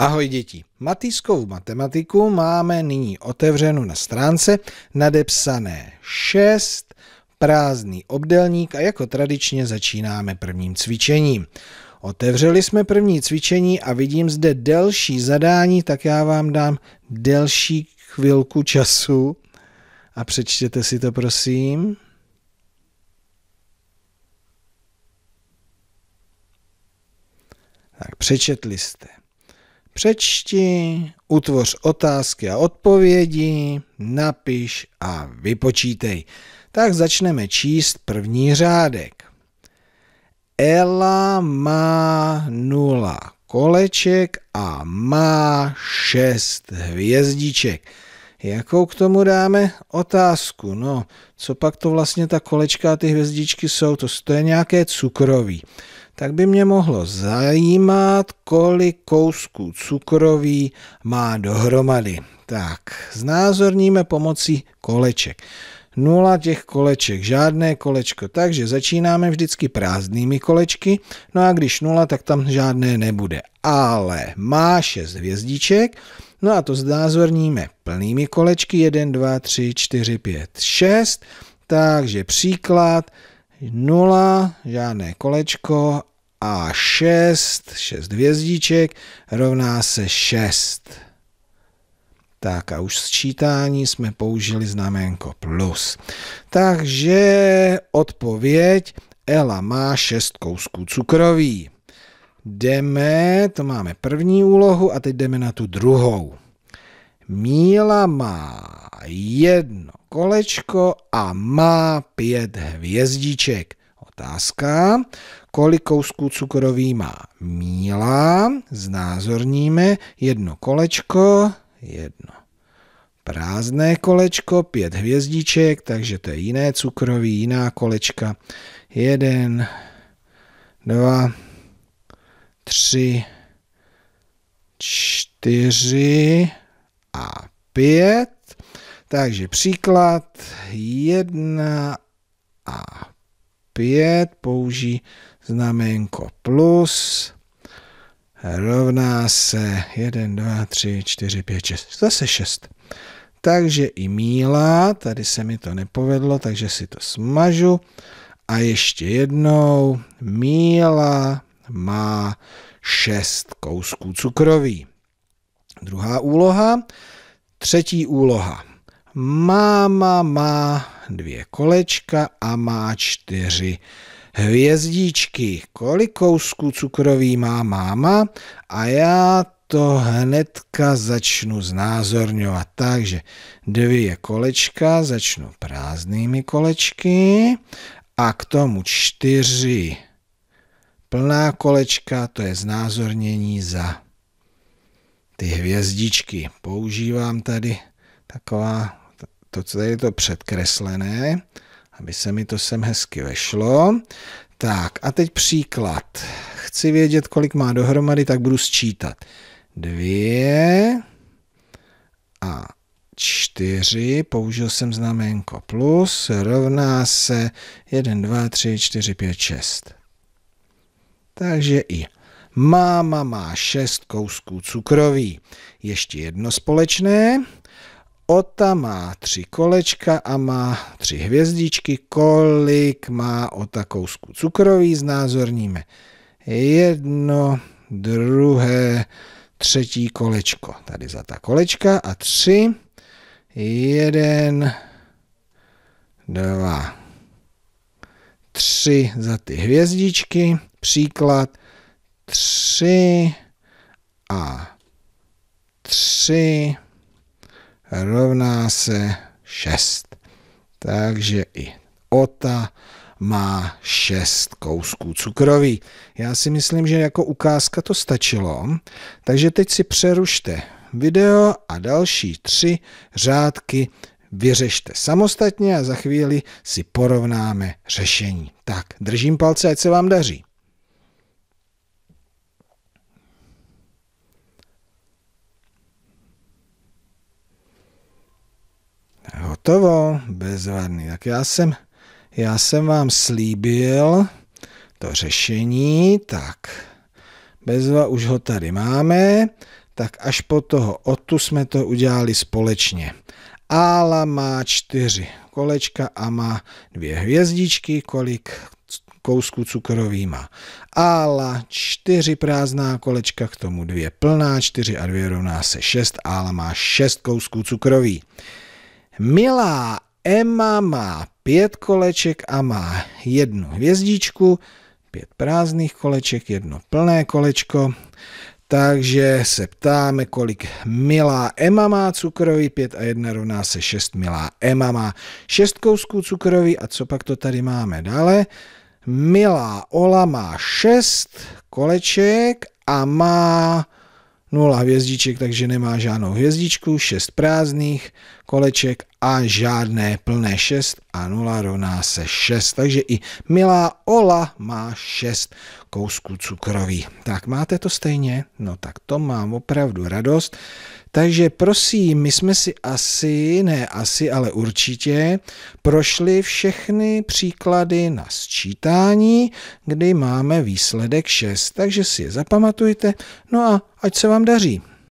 Ahoj děti, matýskovou matematiku máme nyní otevřenou na stránce nadepsané 6, prázdný obdelník a jako tradičně začínáme prvním cvičením. Otevřeli jsme první cvičení a vidím zde delší zadání, tak já vám dám delší chvilku času a přečtěte si to prosím. Tak přečetli jste. Přečti, utvoř otázky a odpovědi, napiš a vypočítej. Tak začneme číst první řádek. Ela má nula koleček a má šest hvězdiček. Jakou k tomu dáme otázku? No, co pak to vlastně ta kolečka a ty hvězdičky jsou? To, to je nějaké cukroví. Tak by mě mohlo zajímat, kolik kousků cukroví má dohromady. Tak, znázorníme pomocí koleček. Nula těch koleček, žádné kolečko, takže začínáme vždycky prázdnými kolečky, no a když nula, tak tam žádné nebude. Ale má šest hvězdiček, No a to znázorníme plnými kolečky 1, 2, 3, 4, 5, 6. Takže příklad 0, žádné kolečko a 6, 6 hvězdíček rovná se 6. Tak a už sčítání jsme použili znaménko plus. Takže odpověď Ela má 6 kousků cukroví jdeme, to máme první úlohu a teď jdeme na tu druhou. Míla má jedno kolečko a má pět hvězdiček. Otázka, kolik kousků cukroví má míla, znázorníme jedno kolečko, jedno prázdné kolečko, pět hvězdiček, takže to je jiné cukroví, jiná kolečka, jeden, dva, tři, čtyři a pět. Takže příklad jedna a pět použij znaménko plus rovná se 1, 2, 3, 4, 5, 6, zase 6. Takže i míla, tady se mi to nepovedlo, takže si to smažu. A ještě jednou míla má 6 kousků cukroví. Druhá úloha, třetí úloha. Máma má dvě kolečka a má čtyři hvězdičky. Kolik kousků cukroví má máma? A já to hnedka začnu znázorňovat. Takže dvě kolečka začnu prázdnými kolečky a k tomu čtyři Plná kolečka to je znázornění za. Ty hvězdičky používám tady taková, to, co tady je to předkreslené, aby se mi to sem hezky vešlo. Tak a teď příklad. Chci vědět, kolik má dohromady, tak budu sčítat. Dvě a čtyři, použil jsem znaménko plus, rovná se 1, 2, 3, 4, 5, 6 takže i máma má šest kousků cukroví. Ještě jedno společné. Ota má tři kolečka a má tři hvězdičky. Kolik má Ota kousků cukroví? Znázorníme. Jedno, druhé, třetí kolečko. Tady za ta kolečka a tři. Jeden, dva, 3 za ty hvězdičky. Příklad 3 a 3 rovná se 6. Takže i ota má 6 kousků cukroví. Já si myslím, že jako ukázka to stačilo. Takže teď si přerušte video a další tři řádky vyřešte samostatně a za chvíli si porovnáme řešení. Tak, držím palce, ať se vám daří. Hotovo, bezvadný. Tak já jsem, já jsem vám slíbil to řešení, tak bezva už ho tady máme, tak až po toho otu jsme to udělali společně. Ala má čtyři kolečka a má dvě hvězdičky, kolik kousku cukroví má. Ala čtyři prázdná kolečka, k tomu dvě plná, čtyři a dvě rovná se šest. Ala má šest kousků cukroví. Milá Emma má pět koleček a má jednu hvězdičku, pět prázdných koleček, jedno plné kolečko. Takže se ptáme, kolik milá Ema má cukroví, 5 a 1 rovná se 6 milá Ema má 6 kousků cukroví a co pak to tady máme dále? Milá Ola má 6 koleček a má 0 hvězdiček, takže nemá žádnou hvězdičku, 6 prázdných koleček a žádné plné 6 a 0 rovná se 6. Takže i milá Ola má 6 kousků cukroví. Tak máte to stejně? No tak to mám opravdu radost. Takže prosím, my jsme si asi, ne asi, ale určitě prošli všechny příklady na sčítání, kdy máme výsledek 6. Takže si je zapamatujte, no a ať se vám daří.